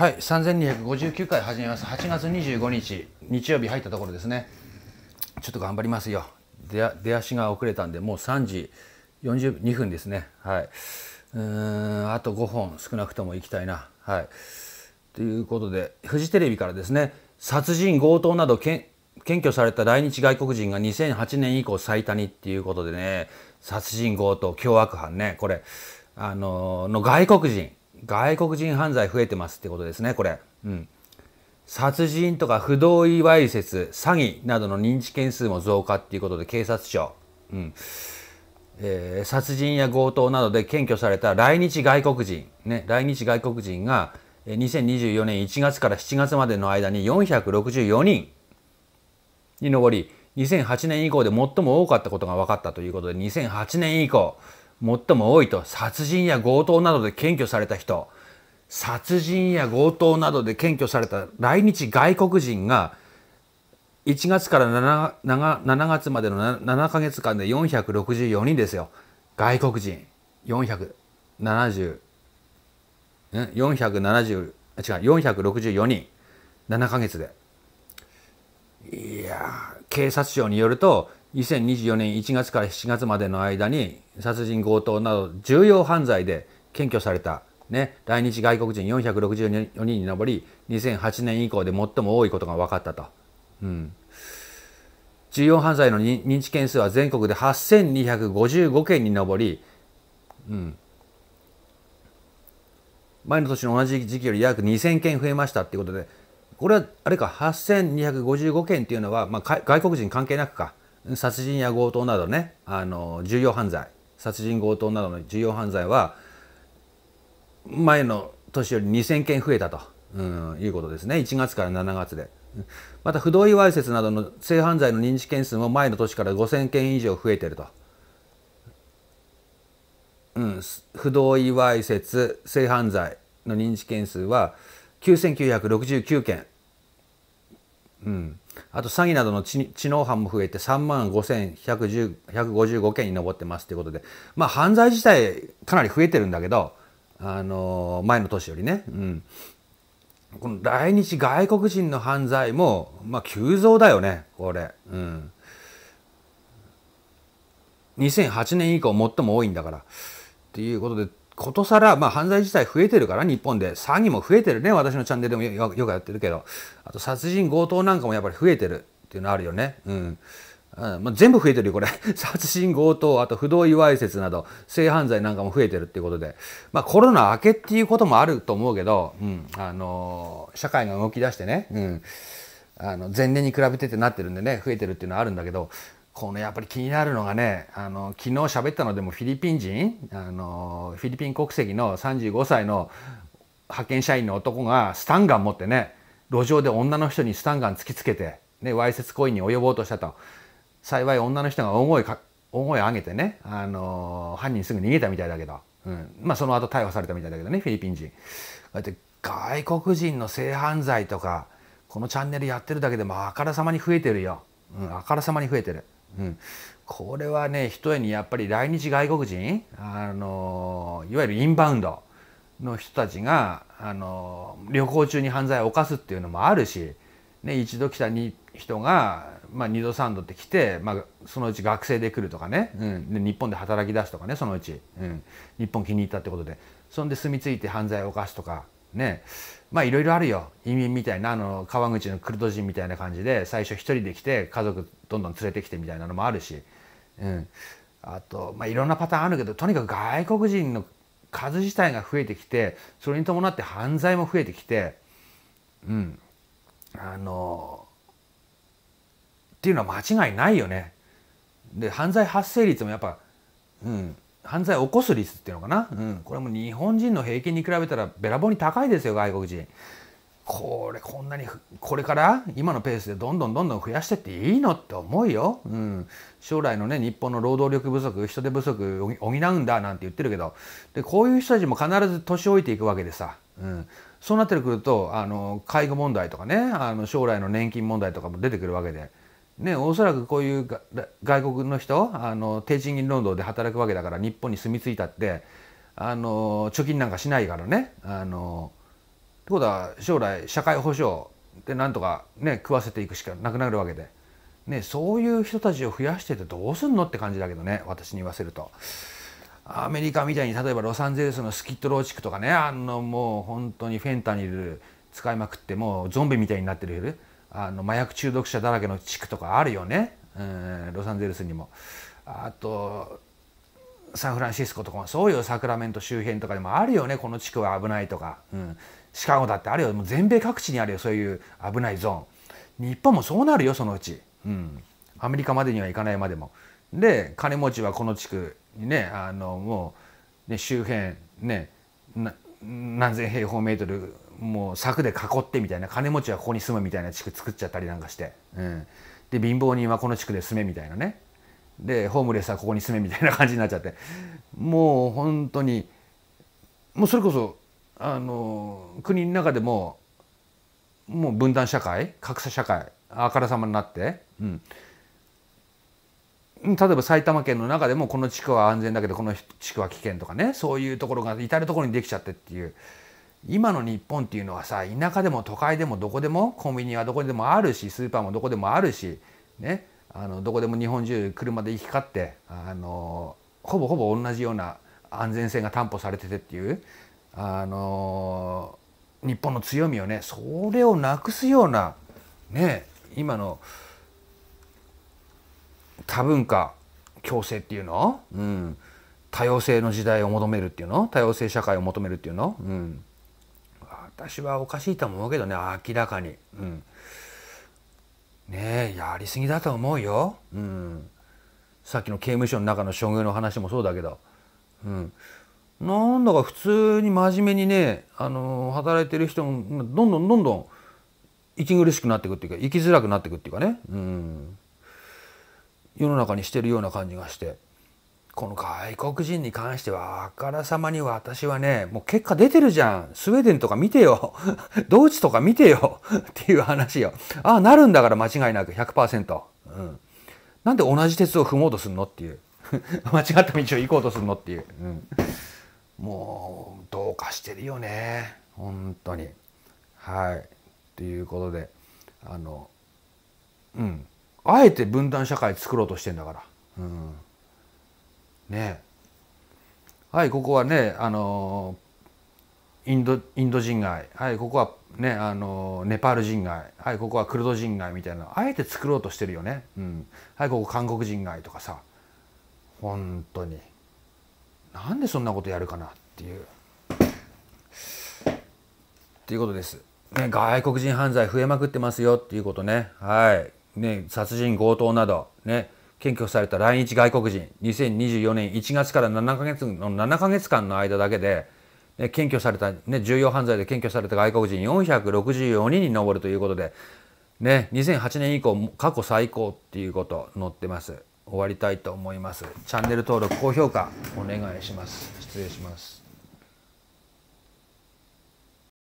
はい3259回始めます8月25日日曜日入ったところですねちょっと頑張りますよ出足が遅れたんでもう3時42分ですねはいうんあと5本少なくとも行きたいなはいということでフジテレビからですね殺人強盗など検挙された来日外国人が2008年以降最多にっていうことでね殺人強盗凶悪犯ねこれあのー、の外国人外国人犯罪増えてますってことですねこれ、うん、殺人とか不同意わいせつ詐欺などの認知件数も増加っていうことで警察庁、うんえー、殺人や強盗などで検挙された来日外国人、ね、来日外国人が2024年1月から7月までの間に464人に上り2008年以降で最も多かったことが分かったということで2008年以降最も多いと殺人や強盗などで検挙された人殺人や強盗などで検挙された来日外国人が1月から 7, 7, 月までの 7, 7ヶ月間で464人ですよ外国人470ん470あ違う464人7ヶ月でいや警察庁によると2024年1月から7月までの間に殺人強盗など重要犯罪で検挙された、ね、来日外国人464人に上り2008年以降で最も多いことが分かったと。うん重要犯罪の認知件数は全国で8255件に上り、うん、前の年の同じ時期より約2000件増えましたっていうことでこれはあれか8255件っていうのは、まあ、外国人関係なくか殺人や強盗などねあの重要犯罪殺人強盗などの重要犯罪は前の年より2,000件増えたと、うん、いうことですね1月から7月で。また不同意わいせつなどの性犯罪の認知件数も前の年から5,000件以上増えてると。うん、不同意わいせつ性犯罪の認知件数は9,969件、うん、あと詐欺などの知能犯も増えて3万5155件に上ってますということで、まあ、犯罪自体かなり増えてるんだけど、あのー、前の年よりね、うん、この来日外国人の犯罪も、まあ、急増だよねこれ、うん、2008年以降最も多いんだからっていうことでことさら、まあ、犯罪自体増えてるから、日本で。詐欺も増えてるね。私のチャンネルでもよくやってるけど。あと、殺人、強盗なんかもやっぱり増えてるっていうのあるよね。うん。うんまあ、全部増えてるよ、これ。殺人、強盗、あと不同意わいせつなど、性犯罪なんかも増えてるっていうことで。まあ、コロナ明けっていうこともあると思うけど、うん、あのー、社会が動き出してね、うん、あの、前年に比べてってなってるんでね、増えてるっていうのはあるんだけど、このやっぱり気になるのがねあの昨日喋ったのでもフィリピン人あのフィリピン国籍の35歳の派遣社員の男がスタンガン持ってね路上で女の人にスタンガン突きつけて、ね、わいせつ行為に及ぼうとしたと幸い女の人が大声か大声上げてね、あの犯人すぐ逃げたみたいだけど、うんまあ、その後逮捕されたみたいだけどねフィリピン人。だって外国人の性犯罪とかこのチャンネルやってるだけでもあからさまに増えてるよ、うん、あからさまに増えてる。うん、これはねひとえにやっぱり来日外国人あのいわゆるインバウンドの人たちがあの旅行中に犯罪を犯すっていうのもあるし、ね、一度来たに人が、まあ、2度3度って来て、まあ、そのうち学生で来るとかね、うん、で日本で働き出すとかねそのうち、うん、日本気に入ったってことでそんで住み着いて犯罪を犯すとかねまあいろいろあるよ移民みたいなあの川口のクルド人みたいな感じで最初一人で来て家族どんどん連れてきてみたいなのもあるし、うん、あと、まあ、いろんなパターンあるけどとにかく外国人の数自体が増えてきてそれに伴って犯罪も増えてきてうんあのっていうのは間違いないよね。で犯罪発生率もやっぱうん犯罪を起こす率っていうのかな、うん、これも日本人の平均に比べたらべらぼうに高いですよ外国人。これこんなにこれから今のペースでどんどんどんどん増やしてっていいのって思うよ、うん、将来のね日本の労働力不足人手不足補うんだなんて言ってるけどでこういう人たちも必ず年老いていくわけでさ、うん、そうなってくるとあの介護問題とかねあの将来の年金問題とかも出てくるわけで。ね、おそらくこういう外国の人あの低賃金労働で働くわけだから日本に住み着いたってあの貯金なんかしないからねあのってことは将来社会保障でなんとか、ね、食わせていくしかなくなるわけで、ね、そういう人たちを増やしててどうすんのって感じだけどね私に言わせると。アメリカみたいに例えばロサンゼルスのスキットロー地区とかねあのもう本当にフェンタニル使いまくってもうゾンビみたいになってるあの麻薬中毒者だらけの地区とかあるよね、うん、ロサンゼルスにも。あとサンフランシスコとかもそうよサクラメント周辺とかでもあるよねこの地区は危ないとか、うん、シカゴだってあるよもう全米各地にあるよそういう危ないゾーン日本もそうなるよそのうち、うん、アメリカまでには行かないまでもで金持ちはこの地区にねあのもうね周辺ね何千平方メートルもう柵で囲ってみたいな金持ちはここに住むみたいな地区作っちゃったりなんかして、うん、で貧乏人はこの地区で住めみたいなねでホームレスはここに住めみたいな感じになっちゃってもう本当にもうそれこそあの国の中でももう分断社会格差社会あからさまになって、うん、例えば埼玉県の中でもこの地区は安全だけどこの地区は危険とかねそういうところが至る所にできちゃってっていう今の日本っていうのはさ田舎でも都会でもどこでもコンビニはどこでもあるしスーパーもどこでもあるし、ね、あのどこでも日本中車で行き交ってあのほぼほぼ同じような安全性が担保されててっていうあの日本の強みをねそれをなくすような、ね、今の多文化共生っていうの、うん、多様性の時代を求めるっていうの多様性社会を求めるっていうの、うん私はおかしいと思うけどね明らかに、うん、ねえやりすぎだと思うよ、うん、さっきの刑務所の中の将軍の話もそうだけど、うん、なんだか普通に真面目にね、あのー、働いてる人もどんどんどんどん息苦しくなっていくっていうか生きづらくなっていくっていうかね、うん、世の中にしてるような感じがして。この外国人に関しては、あからさまに私はね、もう結果出てるじゃん。スウェーデンとか見てよ。ドイツとか見てよ。っていう話よ。ああ、なるんだから間違いなく100%。うん。なんで同じ鉄を踏もうとすんのっていう。間違った道を行こうとすんのっていう。うん、もう、どうかしてるよね。本当に。はい。ということで、あの、うん。あえて分断社会作ろうとしてんだから。うん。ねはいここはねあのインドインド人街はいここはねあのネパール人街はいここはクルド人街みたいなあえて作ろうとしてるよね、うん、はいここ韓国人街とかさ本当になんでそんなことやるかなっていう。っていうことです。ね、外国人犯罪増えまくってますよっていうことね。はい。ね、殺人、強盗など、ね、検挙された来日外国人2024年1月から7ヶ月の7ヶ月間の間だけで、ね、検挙された、ね、重要犯罪で検挙された外国人464人に上るということで、ね、2008年以降過去最高っていうこと載ってます終わりたいと思いますチャンネル登録高評価お願いします失礼します